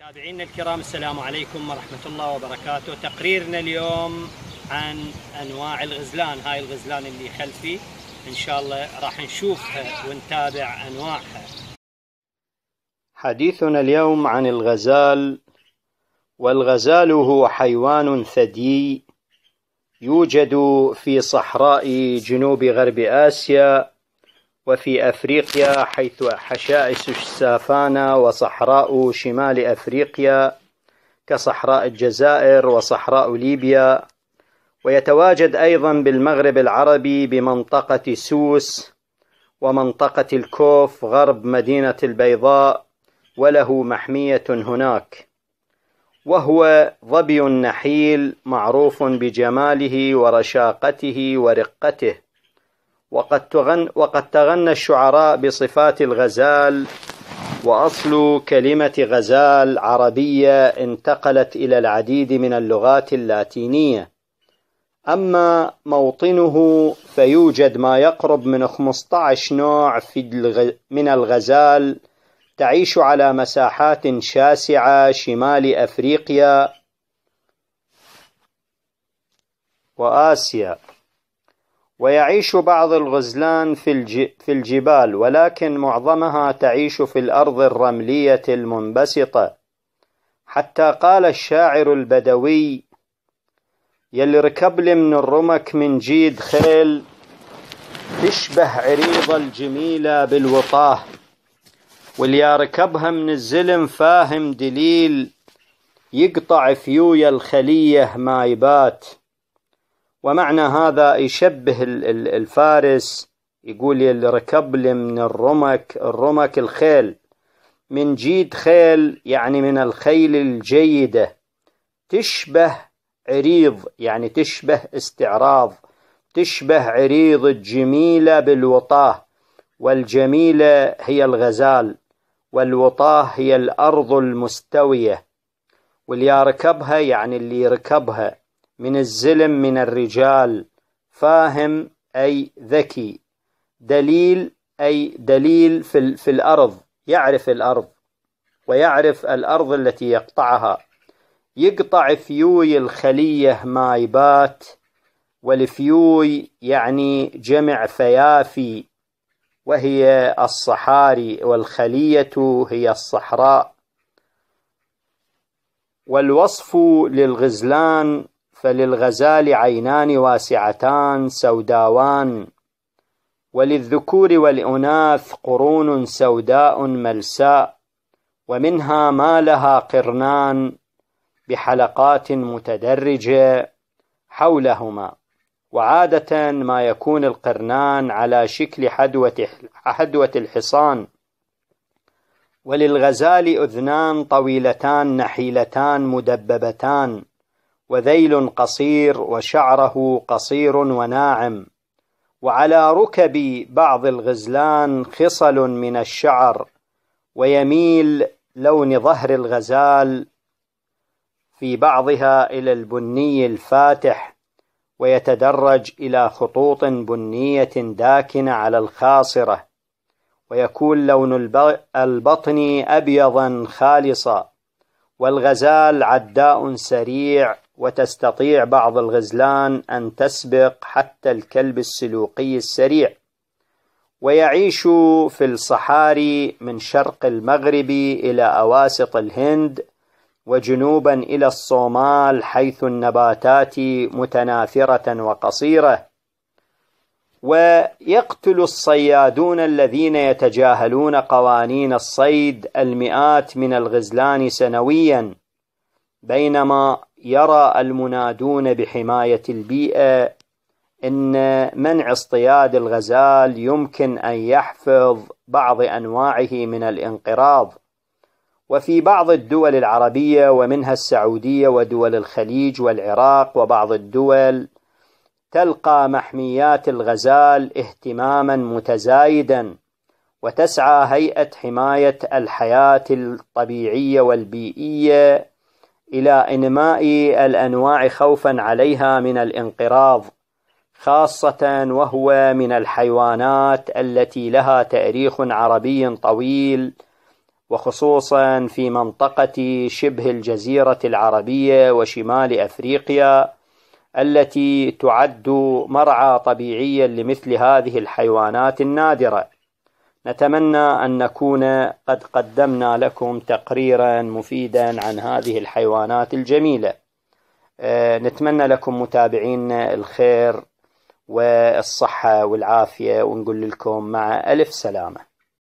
متابعينا الكرام السلام عليكم ورحمة الله وبركاته تقريرنا اليوم عن أنواع الغزلان هاي الغزلان اللي خلفي إن شاء الله راح نشوفها ونتابع أنواعها حديثنا اليوم عن الغزال والغزال هو حيوان ثدي يوجد في صحراء جنوب غرب آسيا وفي أفريقيا حيث حشائش السافانا وصحراء شمال أفريقيا كصحراء الجزائر وصحراء ليبيا ويتواجد أيضا بالمغرب العربي بمنطقة سوس ومنطقة الكوف غرب مدينة البيضاء وله محمية هناك وهو ظبي النحيل معروف بجماله ورشاقته ورقته وقد, تغن وقد تغنى الشعراء بصفات الغزال وأصل كلمة غزال عربية انتقلت إلى العديد من اللغات اللاتينية أما موطنه فيوجد ما يقرب من 15 نوع في من الغزال تعيش على مساحات شاسعة شمال أفريقيا وآسيا ويعيش بعض الغزلان في الجبال ولكن معظمها تعيش في الأرض الرملية المنبسطة حتى قال الشاعر البدوي يلي ركب لي من الرمك من جيد خيل تشبه عريض الجميلة بالوطاه واللي ركبها من الزلم فاهم دليل يقطع فيويا الخلية ما يبات ومعنى هذا يشبه الفارس يقول يركب لي من الرمك الرمك الخيل من جيد خيل يعني من الخيل الجيدة تشبه عريض يعني تشبه استعراض تشبه عريض الجميلة بالوطاه والجميلة هي الغزال والوطاه هي الأرض المستوية واللي يركبها يعني اللي يركبها من الزلم من الرجال فاهم أي ذكي دليل أي دليل في, في الأرض يعرف الأرض ويعرف الأرض التي يقطعها يقطع فيوي الخلية مايبات والفيوي يعني جمع فيافي وهي الصحاري والخلية هي الصحراء والوصف للغزلان فللغزال عينان واسعتان سوداوان وللذكور والإناث قرون سوداء ملساء ومنها ما لها قرنان بحلقات متدرجة حولهما وعادة ما يكون القرنان على شكل حدوة, حدوة الحصان وللغزال أذنان طويلتان نحيلتان مدببتان وذيل قصير وشعره قصير وناعم وعلى ركب بعض الغزلان خصل من الشعر ويميل لون ظهر الغزال في بعضها إلى البني الفاتح ويتدرج إلى خطوط بنية داكنة على الخاصرة ويكون لون البطن أبيضا خالصا والغزال عداء سريع وتستطيع بعض الغزلان أن تسبق حتى الكلب السلوقي السريع ويعيش في الصحاري من شرق المغرب إلى أواسط الهند وجنوبا إلى الصومال حيث النباتات متنافرة وقصيرة ويقتل الصيادون الذين يتجاهلون قوانين الصيد المئات من الغزلان سنويا بينما يرى المنادون بحماية البيئة أن منع اصطياد الغزال يمكن أن يحفظ بعض أنواعه من الانقراض وفي بعض الدول العربية ومنها السعودية ودول الخليج والعراق وبعض الدول تلقى محميات الغزال اهتماما متزايدا وتسعى هيئة حماية الحياة الطبيعية والبيئية إلى إنماء الأنواع خوفا عليها من الانقراض خاصة وهو من الحيوانات التي لها تاريخ عربي طويل وخصوصا في منطقة شبه الجزيرة العربية وشمال أفريقيا التي تعد مرعى طبيعيا لمثل هذه الحيوانات النادره نتمنى أن نكون قد قدمنا لكم تقريرا مفيدا عن هذه الحيوانات الجميلة آه، نتمنى لكم متابعين الخير والصحة والعافية ونقول لكم مع ألف سلامة